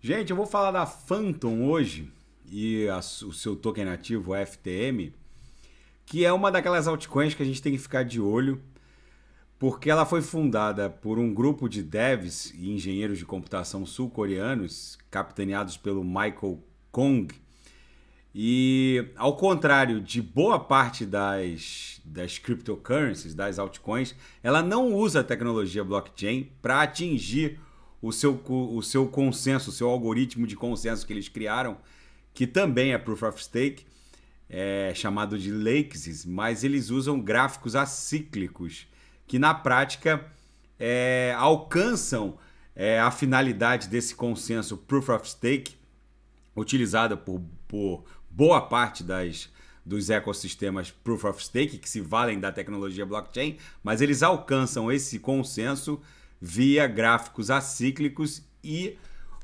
Gente, eu vou falar da Phantom hoje e a, o seu token nativo, é FTM, que é uma daquelas altcoins que a gente tem que ficar de olho, porque ela foi fundada por um grupo de devs e engenheiros de computação sul-coreanos, capitaneados pelo Michael Kong. E ao contrário de boa parte das, das cryptocurrencies, das altcoins, ela não usa a tecnologia blockchain para atingir o seu, o seu consenso, o seu algoritmo de consenso que eles criaram, que também é Proof of Stake, é chamado de Lakesys, mas eles usam gráficos acíclicos, que na prática é, alcançam é, a finalidade desse consenso Proof of Stake, utilizada por, por boa parte das, dos ecossistemas Proof of Stake, que se valem da tecnologia blockchain, mas eles alcançam esse consenso via gráficos acíclicos e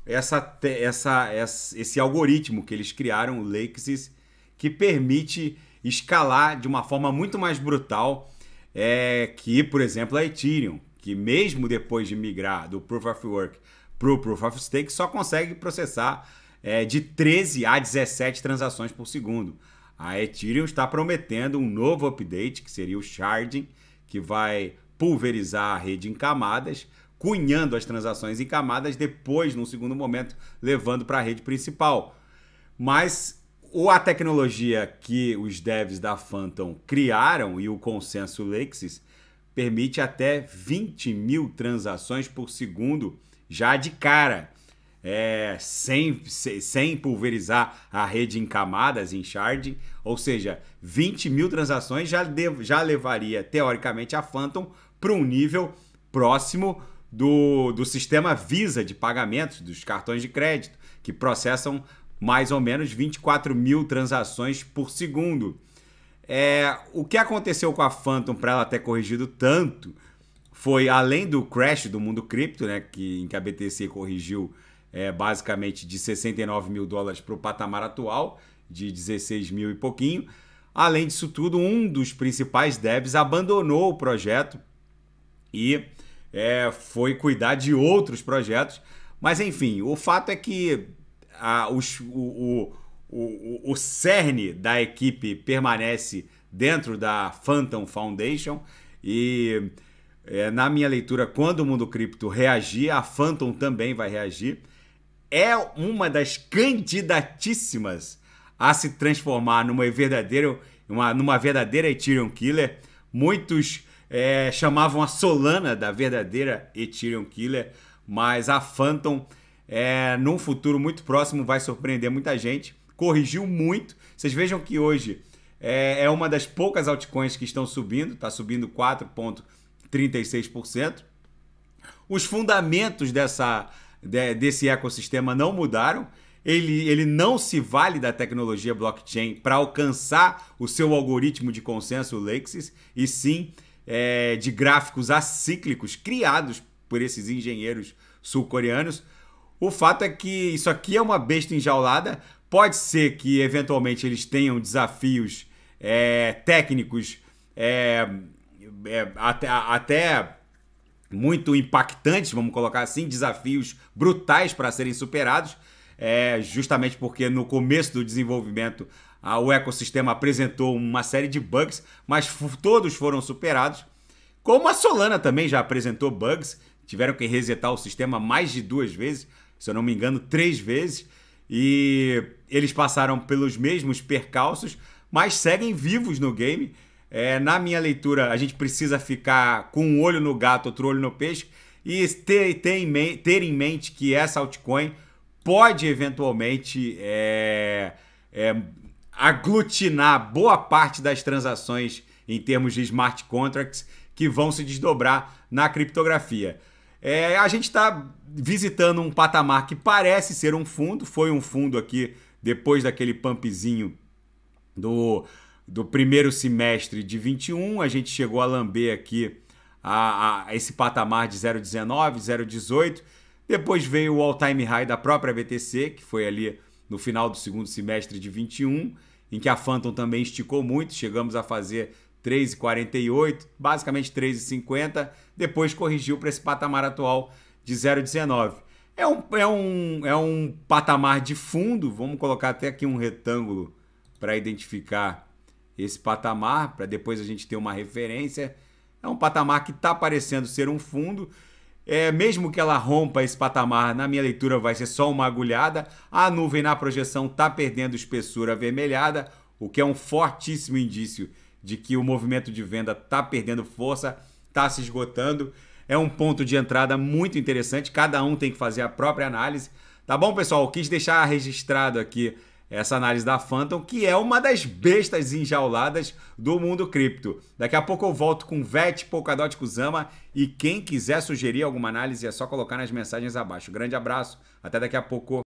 essa, essa, essa, esse algoritmo que eles criaram, o Lexis, que permite escalar de uma forma muito mais brutal é, que, por exemplo, a Ethereum, que mesmo depois de migrar do Proof of Work para o Proof of Stake, só consegue processar é, de 13 a 17 transações por segundo. A Ethereum está prometendo um novo update, que seria o Sharding, que vai pulverizar a rede em camadas, cunhando as transações em camadas, depois, num segundo momento, levando para a rede principal. Mas ou a tecnologia que os devs da Phantom criaram e o consenso Lexis permite até 20 mil transações por segundo já de cara, é, sem, sem pulverizar a rede em camadas, em sharding, ou seja, 20 mil transações já, já levaria, teoricamente, a Phantom para um nível próximo do, do sistema Visa de pagamentos dos cartões de crédito, que processam mais ou menos 24 mil transações por segundo. É, o que aconteceu com a Phantom para ela ter corrigido tanto foi além do crash do mundo cripto, né, que, em que a BTC corrigiu é, basicamente de 69 mil dólares para o patamar atual, de 16 mil e pouquinho. Além disso tudo, um dos principais devs abandonou o projeto e é, foi cuidar de outros projetos. Mas enfim, o fato é que a, os, o, o, o, o cerne da equipe permanece dentro da Phantom Foundation e é, na minha leitura, quando o mundo cripto reagir, a Phantom também vai reagir. É uma das candidatíssimas a se transformar numa verdadeira, uma, numa verdadeira Ethereum Killer. Muitos é, chamavam a Solana da verdadeira Ethereum Killer, mas a Phantom, é, num futuro muito próximo, vai surpreender muita gente. Corrigiu muito. Vocês vejam que hoje é, é uma das poucas altcoins que estão subindo, está subindo 4,36%. Os fundamentos dessa, de, desse ecossistema não mudaram. Ele, ele, não se vale da tecnologia blockchain para alcançar o seu algoritmo de consenso Lexis, e sim é, de gráficos acíclicos criados por esses engenheiros sul-coreanos. O fato é que isso aqui é uma besta enjaulada. Pode ser que eventualmente eles tenham desafios é, técnicos é, é até, até muito impactantes, vamos colocar assim, desafios brutais para serem superados é justamente porque no começo do desenvolvimento a, o ecossistema apresentou uma série de bugs, mas todos foram superados. Como a Solana também já apresentou bugs, tiveram que resetar o sistema mais de duas vezes, se eu não me engano, três vezes, e eles passaram pelos mesmos percalços, mas seguem vivos no game. É, na minha leitura, a gente precisa ficar com um olho no gato, outro olho no peixe, e ter, ter, em, ter em mente que essa altcoin pode eventualmente é, é, aglutinar boa parte das transações em termos de smart contracts que vão se desdobrar na criptografia. É, a gente está visitando um patamar que parece ser um fundo, foi um fundo aqui depois daquele pumpzinho do, do primeiro semestre de 21, a gente chegou a lamber aqui a, a esse patamar de 0,19, 0,18 depois veio o all-time high da própria BTC, que foi ali no final do segundo semestre de 21, em que a Phantom também esticou muito, chegamos a fazer 3,48, basicamente 3,50, depois corrigiu para esse patamar atual de 0,19. É um, é, um, é um patamar de fundo, vamos colocar até aqui um retângulo para identificar esse patamar, para depois a gente ter uma referência. É um patamar que está parecendo ser um fundo, é, mesmo que ela rompa esse patamar, na minha leitura vai ser só uma agulhada. A nuvem na projeção está perdendo espessura avermelhada, o que é um fortíssimo indício de que o movimento de venda está perdendo força, está se esgotando. É um ponto de entrada muito interessante, cada um tem que fazer a própria análise. Tá bom, pessoal? Quis deixar registrado aqui essa análise da Phantom, que é uma das bestas enjauladas do mundo cripto. Daqui a pouco eu volto com VET, Polkadot, Kuzama e quem quiser sugerir alguma análise é só colocar nas mensagens abaixo. Grande abraço, até daqui a pouco.